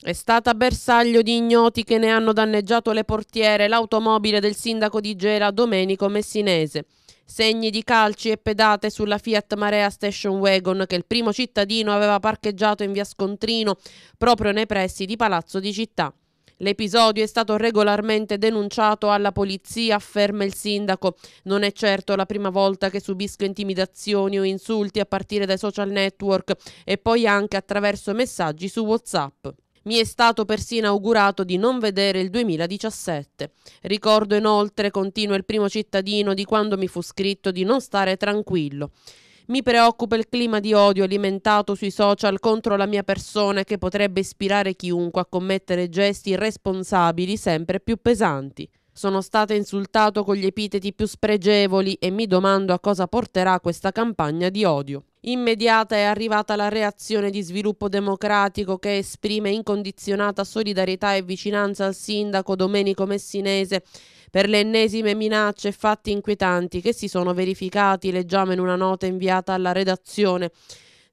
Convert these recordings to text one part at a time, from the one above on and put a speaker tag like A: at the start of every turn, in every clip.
A: È stata bersaglio di ignoti che ne hanno danneggiato le portiere, l'automobile del sindaco di Gela Domenico Messinese. Segni di calci e pedate sulla Fiat Marea Station Wagon che il primo cittadino aveva parcheggiato in via Scontrino, proprio nei pressi di Palazzo di Città. L'episodio è stato regolarmente denunciato alla polizia, afferma il sindaco. Non è certo la prima volta che subisco intimidazioni o insulti a partire dai social network e poi anche attraverso messaggi su WhatsApp. Mi è stato persino augurato di non vedere il 2017. Ricordo inoltre, continua il primo cittadino, di quando mi fu scritto di non stare tranquillo. Mi preoccupa il clima di odio alimentato sui social contro la mia persona che potrebbe ispirare chiunque a commettere gesti irresponsabili sempre più pesanti. Sono stato insultato con gli epiteti più spregevoli e mi domando a cosa porterà questa campagna di odio. Immediata è arrivata la reazione di sviluppo democratico che esprime incondizionata solidarietà e vicinanza al sindaco Domenico Messinese per le ennesime minacce e fatti inquietanti che si sono verificati, leggiamo in una nota inviata alla redazione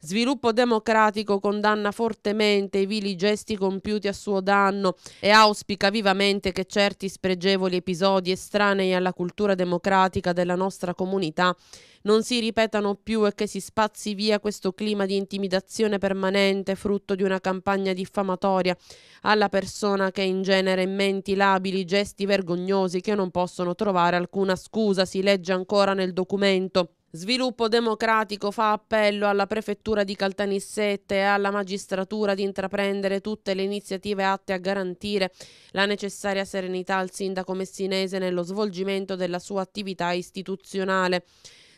A: Sviluppo Democratico condanna fortemente i vili gesti compiuti a suo danno e auspica vivamente che certi spregevoli episodi estranei alla cultura democratica della nostra comunità non si ripetano più e che si spazzi via questo clima di intimidazione permanente frutto di una campagna diffamatoria alla persona che in genere menti labili, gesti vergognosi che non possono trovare alcuna scusa, si legge ancora nel documento. Sviluppo Democratico fa appello alla prefettura di Caltanissette e alla magistratura di intraprendere tutte le iniziative atte a garantire la necessaria serenità al sindaco messinese nello svolgimento della sua attività istituzionale.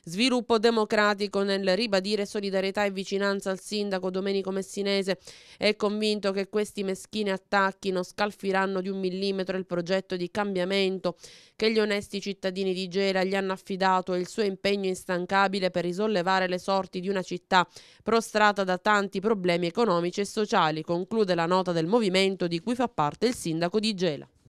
A: Sviluppo Democratico nel ribadire solidarietà e vicinanza al sindaco Domenico Messinese è convinto che questi meschini attacchi non scalfiranno di un millimetro il progetto di cambiamento che gli onesti cittadini di Gela gli hanno affidato e il suo impegno instancabile per risollevare le sorti di una città prostrata da tanti problemi economici e sociali, conclude la nota del movimento di cui fa parte il sindaco di Gela.